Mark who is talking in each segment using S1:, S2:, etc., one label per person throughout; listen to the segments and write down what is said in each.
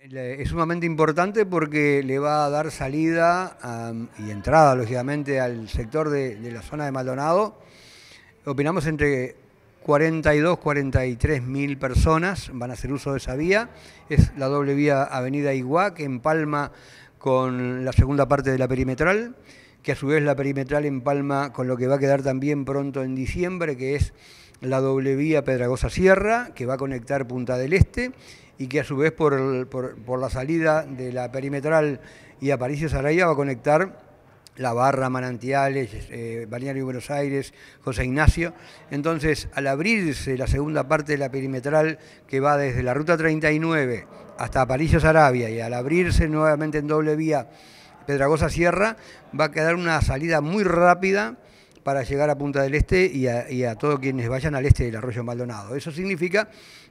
S1: Es sumamente importante porque le va a dar salida y entrada, lógicamente, al sector de, de, la zona de Maldonado. Opinamos entre 42, 43 mil personas van a hacer uso de esa vía. Es la doble vía Avenida Iguá, que empalma con la segunda parte de la perimetral, que a su vez la perimetral empalma con lo que va a quedar también pronto en diciembre, que es la doble vía Pedragosa Sierra, que va a conectar Punta del Este y que a su vez por, la salida de la perimetral y Aparicio sarabia va a conectar La Barra, Manantiales, eh, Balneario Buenos Aires, José Ignacio. Entonces, al abrirse la segunda parte de la perimetral que va desde la ruta 39 hasta Aparicio Sarabia y al abrirse nuevamente en doble vía Pedragosa Sierra, va a quedar una salida muy rápida para llegar a Punta del Este y a, todos quienes vayan al este del arroyo Maldonado. Eso significa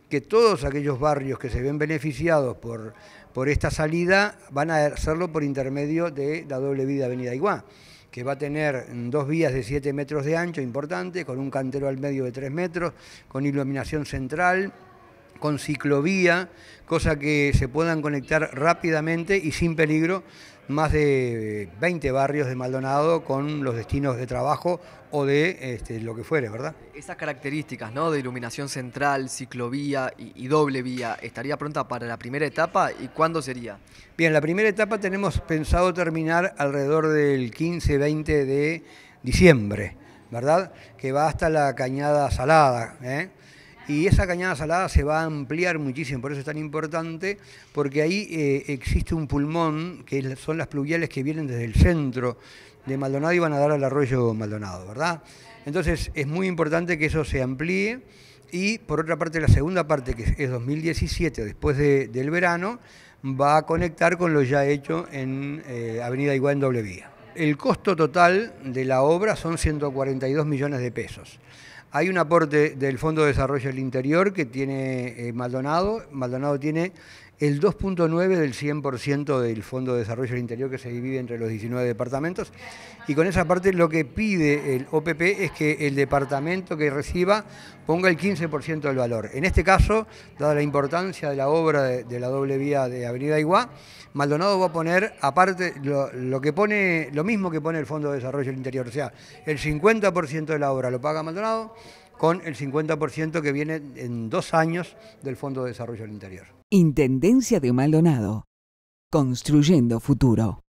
S1: que todos aquellos barrios que se ven beneficiados por, por esta salida van a hacerlo por intermedio de la doble vida Avenida Iguá, que va a tener dos vías de 7 metros de ancho importante, con un cantero al medio de 3 metros, con iluminación central, con ciclovía, cosa que se puedan conectar rápidamente y sin peligro más de 20 barrios de Maldonado con los destinos de trabajo o de este, lo que fuere, ¿verdad? Esas características ¿no? de iluminación central, ciclovía y, y, doble vía, ¿estaría pronta para la primera etapa y cuándo sería? Bien, la primera etapa tenemos pensado terminar alrededor del 15-20 de diciembre, ¿verdad? Que va hasta la Cañada Salada. ¿eh? y esa cañada salada se va a ampliar muchísimo, por eso es tan importante, porque ahí eh, existe un pulmón, que son las pluviales que vienen desde el centro de Maldonado y van a dar al arroyo Maldonado, ¿verdad? Entonces es muy importante que eso se amplíe y por otra parte la segunda parte, que es 2017, después del verano, va a conectar con lo ya hecho en eh, Avenida Iguá en doble vía el costo total de la obra son 142 millones de pesos. Hay un aporte del Fondo de Desarrollo del Interior que tiene eh, Maldonado. Maldonado tiene el 2.9 del 100% del Fondo de Desarrollo del Interior que se divide entre los 19 departamentos. Y con esa parte lo que pide el OPP es que el departamento que reciba ponga el 15% del valor. En este caso, dada la importancia de la obra de, la doble vía de Avenida Iguá, Maldonado va a poner, aparte, que pone, lo mismo que pone el Fondo de Desarrollo del Interior, o sea, el 50% de la obra lo paga Maldonado, con el 50% que viene en dos años del Fondo de Desarrollo del Interior. Intendencia de Maldonado. Construyendo futuro.